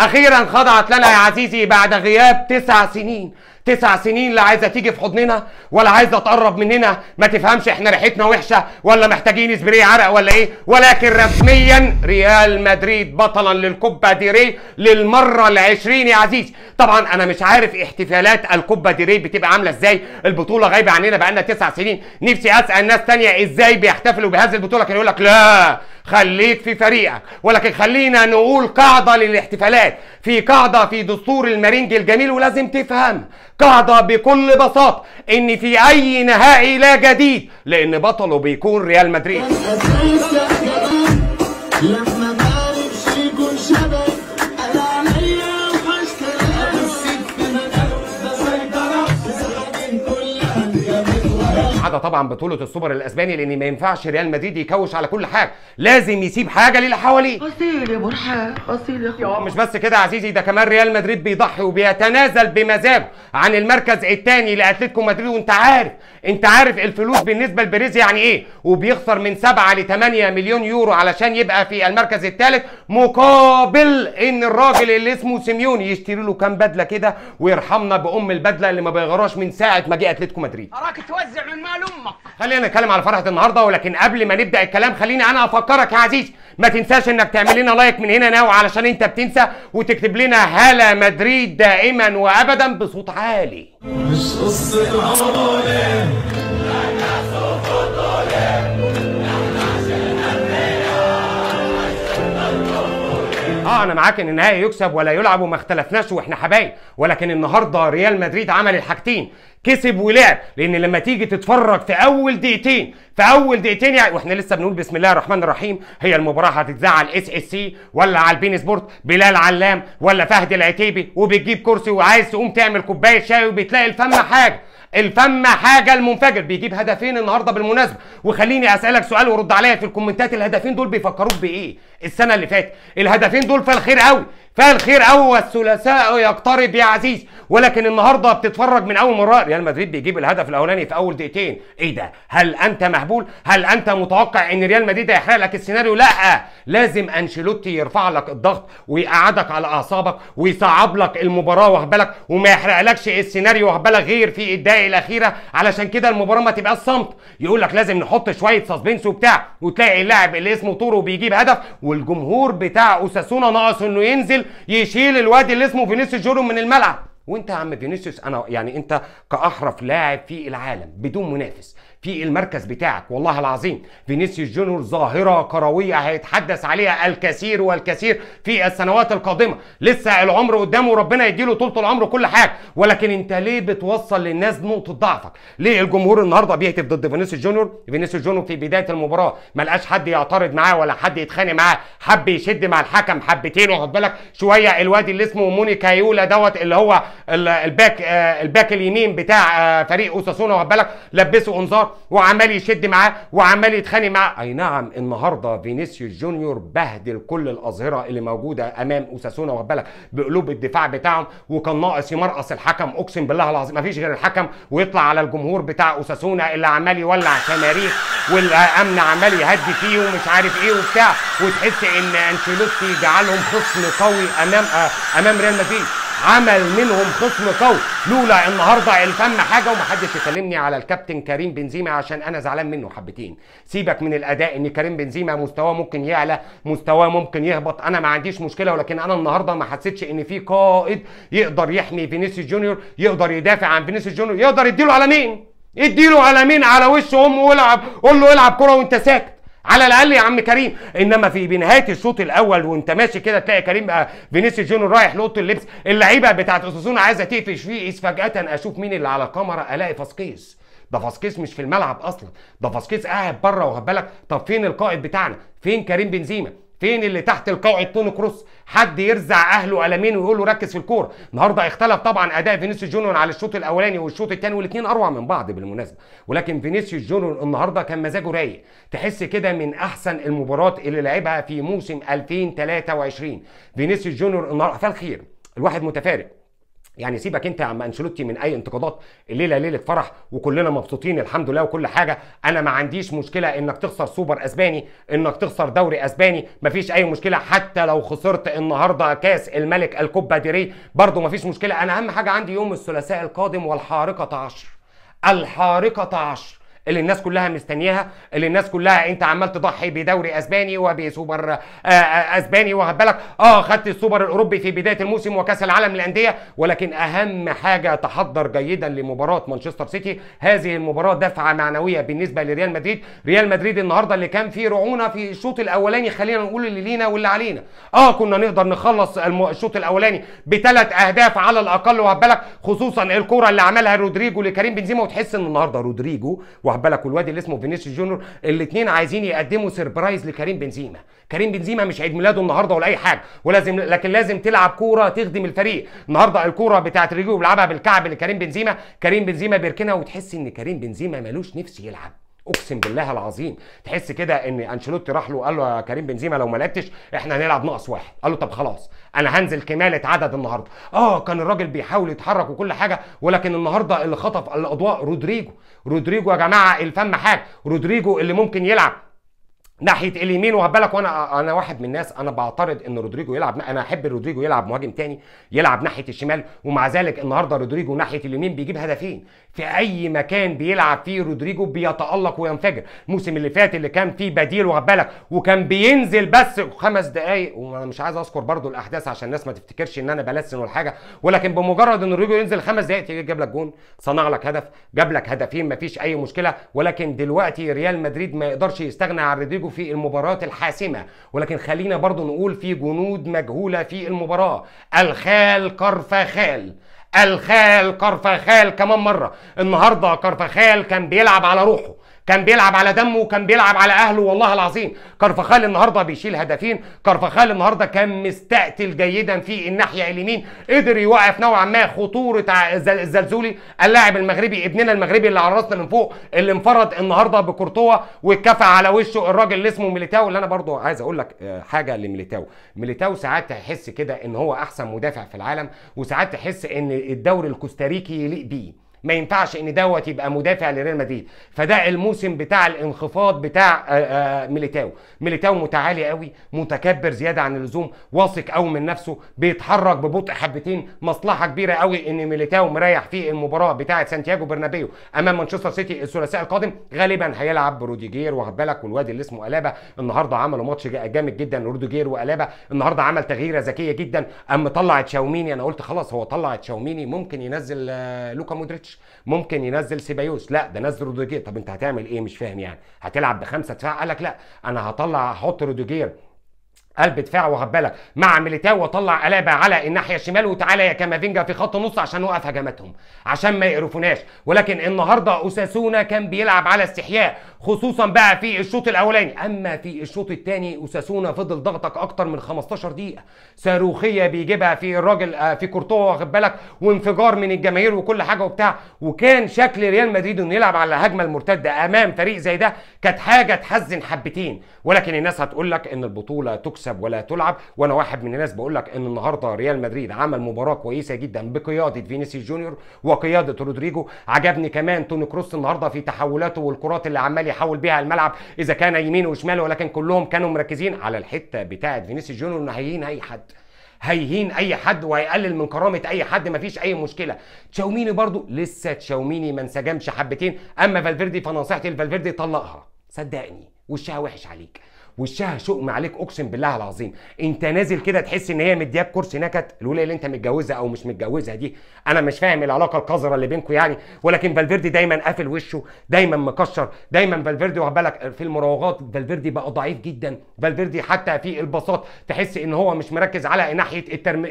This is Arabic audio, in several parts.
اخيرا خضعت لنا يا عزيزي بعد غياب تسع سنين تسع سنين لا عايزه تيجي في حضننا ولا عايزه تقرب مننا ما تفهمش احنا ريحتنا وحشه ولا محتاجين سبري عرق ولا ايه ولكن رسميا ريال مدريد بطلا للكوبا ديري للمره العشرين يا عزيزي طبعا انا مش عارف احتفالات الكوبا ديري بتبقى عامله ازاي البطوله غايبه عننا بقالنا تسع سنين نفسي اسال ناس تانية ازاي بيحتفلوا بهذه البطوله كان يقول لك لا خليك في فريقك ولكن خلينا نقول قاعده للاحتفالات في قاعده في دستور المارينج الجميل ولازم تفهم قاعده بكل بساطه ان في اي نهائي لا جديد لان بطله بيكون ريال مدريد سعاده طبعا بطوله السوبر الاسباني لان ما ينفعش ريال مدريد يكوش على كل حاجه لازم يسيب حاجه للي حواليه اصيل يا برحان اصيل يا اخويا مش بس كده يا عزيزي ده كمان ريال مدريد بيضحي وبيتنازل بمزاجه عن المركز الثاني لاتلتيكو مدريد وانت عارف انت عارف الفلوس بالنسبه لبريز يعني ايه وبيخسر من 7 ل 8 مليون يورو علشان يبقى في المركز الثالث مقابل ان الراجل اللي اسمه سيميوني يشتري له كام بدله كده ويرحمنا بام البدله اللي ما بيغراش من ساعه ما جه اتلتيكو مدريد اراك توزع من ماله امك خلينا نتكلم على فرحه النهارده ولكن قبل ما نبدا الكلام خليني انا افكرك يا عزيز ما تنساش انك تعمل لنا لايك من هنا ناو علشان انت بتنسى وتكتب لنا هلا مدريد دائما وابدا بصوت عالي مش قصه اه انا معاك ان النهائي يكسب ولا يلعب وما اختلفناش واحنا حبايب ولكن النهارده ريال مدريد عمل الحاجتين كسب ولعب لان لما تيجي تتفرج في اول دقيقتين في اول دقيقتين يعني واحنا لسه بنقول بسم الله الرحمن الرحيم هي المباراه هتتذاع على الاس اس سي ولا على البين سبورت بلال علام ولا فهد العتيبي وبتجيب كرسي وعايز تقوم تعمل كوبايه شاي وبتلاقي الفم حاجه الفم حاجه المنفجر بيجيب هدفين النهارده بالمناسبه وخليني اسالك سؤال ورد عليا في الكومنتات الهدفين دول بيفكروك بايه السنه اللي فاتت الهدفين دول فالخير قوي فالخير قوي والثلاثاء يقترب يا عزيز ولكن النهارده بتتفرج من اول مره ريال مدريد بيجيب الهدف الاولاني في اول دقيقتين ايه ده هل انت مهبول هل انت متوقع ان ريال مدريد هيحرق لك السيناريو لا لازم انشيلوتي يرفع لك الضغط ويقعدك على اعصابك ويصعب لك المباراه واخد بالك وما يحرقلكش السيناريو واخد بالك غير في الدقائق الاخيره علشان كده المباراه ما تبقاش صمت يقول لك لازم نحط شويه سسبنس وبتاع وتلاقي اللاعب اللي اسمه تورو بيجيب هدف والجمهور بتاع اساسونا ناقص انه ينزل يشيل الواد اللي اسمه فينيسيوس جونيور من الملعب وانت يا عم فينيسيوس انا يعني انت كاحرف لاعب في العالم بدون منافس في المركز بتاعك والله العظيم فينيسيوس جونيور ظاهره كرويه هيتحدث عليها الكثير والكثير في السنوات القادمه لسه العمر قدامه وربنا يديله طولة العمر كل حاجه ولكن انت ليه بتوصل للناس نقطه ضعفك ليه الجمهور النهارده بيهتف ضد فينيسيوس جونيور فينيسيوس جونيور في بدايه المباراه ما لقاش حد يعترض معاه ولا حد يتخانق معاه حب يشد مع الحكم حبتين واخد بالك شويه الواد اللي اسمه موني كايولا دوت اللي هو الباك آه، الباك اليمين بتاع آه، فريق اوساسونا واخد بالك لبسه انذار وعمال يشد معاه وعمال يتخانق معاه اي نعم النهارده فينيسيوس جونيور بهدل كل الاظهره اللي موجوده امام اساسونا واخد بالك بقلوب الدفاع بتاعهم وكان ناقص يمرقص الحكم اقسم بالله العظيم مفيش غير الحكم ويطلع على الجمهور بتاع اساسونا اللي عمال يولع تماريخ والامن عمال يهدي فيه ومش عارف ايه وبتاع وتحس ان انشيلوتي جعلهم خصم قوي امام آه، امام ريال مدريد عمل منهم خصم قوي لولا النهارده الفم حاجه ومحدش يكلمني على الكابتن كريم بنزيما عشان انا زعلان منه حبتين سيبك من الاداء ان كريم بنزيما مستواه ممكن يعلى مستواه ممكن يهبط انا ما عنديش مشكله ولكن انا النهارده ما حسيتش ان في قائد يقدر يحمي فينيسيوس جونيور يقدر يدافع عن فينيسيوس جونيور يقدر يديله على مين يديله على مين على وش امه والعب قول له العب كره وانت ساكت على الاقل يا عم كريم انما في بنهايه الشوط الاول وانت ماشي كده تلاقي كريم بقى آه، فينيسي جونيور رايح لاوضه اللبس اللعيبه بتاعت اوساسونا عايزه تقفش فيه فجاه اشوف مين اللي على الكاميرا الاقي فاسكيز ده فاسكيز مش في الملعب اصلا ده فاسكيز قاعد بره واخد بالك طب فين القائد بتاعنا فين كريم بنزيما فين اللي تحت القوعة توني كروس حد يرزع اهله قلمين ويقول له ركز في الكوره النهارده اختلف طبعا اداء فينيسيوس جونيور على الشوط الاولاني والشوط الثاني والاثنين اروع من بعض بالمناسبه ولكن فينيسيوس جونيور النهارده كان مزاجه رايق تحس كده من احسن المباريات اللي لعبها في موسم 2023 فينيسيوس جونيور النهارده فالخير الواحد متفارق يعني سيبك انت يا عم انشلوتي من اي انتقادات الليله ليله فرح وكلنا مبسوطين الحمد لله وكل حاجه انا ما عنديش مشكله انك تخسر سوبر اسباني انك تخسر دوري اسباني ما فيش اي مشكله حتى لو خسرت النهارده كاس الملك الكوبا ديري برضو فيش مشكله انا اهم حاجه عندي يوم الثلاثاء القادم والحارقه عشر الحارقه عشر اللي الناس كلها مستنياها اللي الناس كلها انت عمال تضحي بدوري اسباني وبسوبر آه، آه، اسباني واخد بالك اه خدت السوبر الاوروبي في بدايه الموسم وكاس العالم للانديه ولكن اهم حاجه تحضر جيدا لمباراه مانشستر سيتي هذه المباراه دفعه معنويه بالنسبه لريال مدريد ريال مدريد النهارده اللي كان فيه رعونه في الشوط الاولاني خلينا نقول اللي لينا واللي علينا اه كنا نقدر نخلص الشوط الاولاني بثلاث اهداف على الاقل واخد بالك خصوصا الكوره اللي عملها رودريجو لكريم بنزيما وتحس ان النهارده رودريجو واخد بالك والواد اللي اسمه فينيسيوس جونيور الاثنين عايزين يقدموا سربرايز لكريم بنزيما كريم بنزيما مش عيد ميلاده النهارده ولا اي حاجه ولازم لكن لازم تلعب كوره تخدم الفريق النهارده الكوره بتاعت ريجو بيلعبها بالكعب لكريم بنزيما كريم بنزيما بيركنها وتحس ان كريم بنزيما ملوش نفس يلعب اقسم بالله العظيم تحس كده ان انشيلوتي راح له قال له يا كريم بنزيما لو ما لعبتش احنا هنلعب ناقص واحد قال له طب خلاص انا هنزل كماله عدد النهارده اه كان الراجل بيحاول يتحرك وكل حاجه ولكن النهارده اللي خطف الاضواء رودريجو رودريجو يا جماعه الفم حاج رودريجو اللي ممكن يلعب ناحيه اليمين وخد بالك وانا انا واحد من الناس انا بعترض ان رودريجو يلعب انا احب رودريجو يلعب مهاجم تاني يلعب ناحيه الشمال ومع ذلك النهارده رودريجو ناحيه اليمين بيجيب هدفين في اي مكان بيلعب فيه رودريجو بيتالق وينفجر الموسم اللي فات اللي كان فيه بديل واخد بالك وكان بينزل بس خمس دقائق وانا مش عايز اذكر برده الاحداث عشان الناس ما تفتكرش ان انا بلسن ولا حاجه ولكن بمجرد ان رودريجو ينزل خمس دقائق تيجي جاب لك جون صنع لك هدف جاب لك هدفين مفيش اي مشكله ولكن دلوقتي ريال مدريد ما يقدرش يستغنى عن رودريجو في المباراة الحاسمه ولكن خلينا برضو نقول في جنود مجهوله في المباراه الخال كرفخال الخال كرفخال كمان مره النهارده كرفخال كان بيلعب على روحه كان بيلعب على دمه وكان بيلعب على اهله والله العظيم كارفخال النهارده بيشيل هدفين كارفخال النهارده كان مستقتل جيدا في الناحيه اليمين قدر يوقف نوعا ما خطوره الزلزولي اللاعب المغربي ابننا المغربي اللي على من فوق اللي انفرد النهارده بكورتوا واتكفى على وشه الراجل اللي اسمه ميليتاو اللي انا برضو عايز اقول لك آه، حاجه لميليتاو ميليتاو ساعات تحس كده ان هو احسن مدافع في العالم وساعات تحس ان الدوري الكوستاريكي يليق بيه ما ينفعش ان دوت يبقى مدافع لريال مدريد فده الموسم بتاع الانخفاض بتاع آه، آه، ميليتاو ميليتاو متعالي قوي متكبر زياده عن اللزوم واثق قوي من نفسه بيتحرك ببطء حبتين مصلحه كبيره قوي ان ميليتاو مريح في المباراه بتاعه سانتياغو برنابيو امام مانشستر سيتي الثلاثاء القادم غالبا هيلعب بروديجير واخد بالك والواد اللي اسمه الابا النهارده عملوا ماتش جامد جدا روديجير والابا النهارده عمل تغييره ذكيه جدا قام طلع تشاوميني انا قلت خلاص هو طلع تشاوميني ممكن ينزل آه، لوكا مودريتش ممكن ينزل سيبايوس لا ده نزل روديجير طب انت هتعمل ايه مش فاهم يعني هتلعب بخمسه دفاع قال لك لا انا هطلع هحط روديجير قلب دفاع واخد بالك مع ميليتاو واطلع قلابه على الناحيه الشمال وتعالى يا كامافينجا في خط النص عشان نوقف هجماتهم عشان ما يقرفوناش ولكن النهارده اساسونا كان بيلعب على استحياء خصوصا بقى في الشوط الاولاني اما في الشوط الثاني اساسونا فضل ضغطك اكتر من 15 دقيقه صاروخيه بيجيبها في الراجل آه، في كورتوا واخد بالك وانفجار من الجماهير وكل حاجه وبتاع وكان شكل ريال مدريد انه يلعب على الهجمه المرتده امام فريق زي ده كانت حاجه تحزن حبتين ولكن الناس هتقول لك ان البطوله تكسب ولا تلعب وانا واحد من الناس بقول لك ان النهارده ريال مدريد عمل مباراه كويسه جدا بقياده فينيسيوس جونيور وقياده رودريجو عجبني كمان توني كروس النهارده في تحولاته والكرات اللي عمال الشمال يحول بيها الملعب اذا كان يمين وشمال ولكن كلهم كانوا مركزين على الحته بتاعه فينيسيوس جونيور انه هيهين اي حد هيهين اي حد وهيقلل من كرامه اي حد مفيش اي مشكله تشاوميني برضو لسه تشاوميني ما انسجمش حبتين اما فالفيردي فنصيحتي لفالفيردي طلقها صدقني وشها وحش عليك وشها شؤم عليك اقسم بالله العظيم انت نازل كده تحس ان هي مدياك كرسي نكت الولية اللي انت متجوزها او مش متجوزها دي انا مش فاهم العلاقه القذره اللي بينكم يعني ولكن فالفيردي دايما قافل وشه دايما مكشر دايما فالفيردي واخد بالك في المراوغات فالفيردي بقى ضعيف جدا فالفيردي حتى في الباصات تحس ان هو مش مركز على ناحيه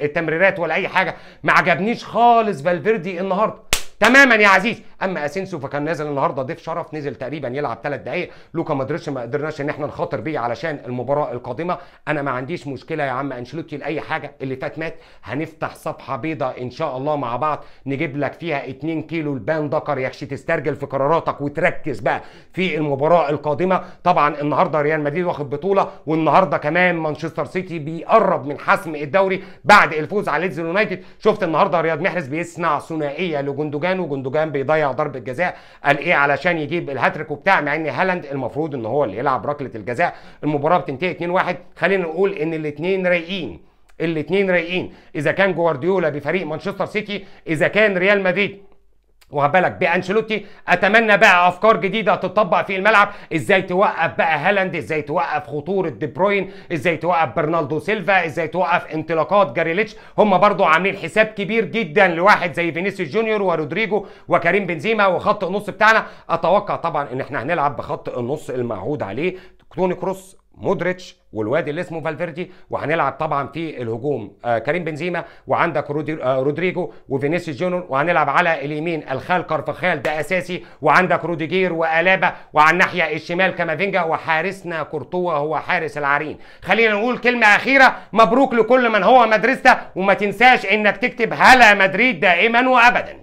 التمريرات ولا اي حاجه ما عجبنيش خالص فالفيردي النهارده تماما يا عزيز اما اسينسو فكان نازل النهارده ضيف شرف نزل تقريبا يلعب ثلاث دقائق لوكا مودريتش ما قدرناش ان احنا نخاطر بيه علشان المباراه القادمه انا ما عنديش مشكله يا عم انشيلوتي لاي حاجه اللي فات مات هنفتح صفحه بيضاء ان شاء الله مع بعض نجيب لك فيها 2 كيلو البان دكر يا تسترجل في قراراتك وتركز بقى في المباراه القادمه طبعا النهارده ريال مدريد واخد بطوله والنهارده كمان مانشستر سيتي بيقرب من حسم الدوري بعد الفوز على ليدز يونايتد شفت النهارده رياض محرز بيصنع ثنائيه لجندوجان جوندوجان جندوجان بيضيع ضربه جزاء قال ايه علشان يجيب الهاتريك وبتاع مع ان هالاند المفروض ان هو اللي يلعب ركله الجزاء المباراه بتنتهي 2-1 خلينا نقول ان الاثنين رايقين الاثنين رايقين اذا كان جوارديولا بفريق مانشستر سيتي اذا كان ريال مدريد واخد بانشيلوتي اتمنى بقى افكار جديده تطبق في الملعب ازاي توقف بقى هالاند ازاي توقف خطوره دي بروين ازاي توقف برناردو سيلفا ازاي توقف انطلاقات جاريليتش هم برضو عاملين حساب كبير جدا لواحد زي فينيسيوس جونيور ورودريجو وكريم بنزيما وخط النص بتاعنا اتوقع طبعا ان احنا هنلعب بخط النص المعهود عليه توني كروس مودريتش والواد اللي اسمه فالفيردي وهنلعب طبعا في الهجوم آه، كريم بنزيما وعندك آه، رودريجو وفينيسيوس جونيور وهنلعب على اليمين الخال كارفخال ده اساسي وعندك روديجير والابا وعلى الناحيه الشمال كامافينجا وحارسنا كورتوا هو حارس العرين خلينا نقول كلمه اخيره مبروك لكل من هو مدرسته وما تنساش انك تكتب هلا مدريد دائما وابدا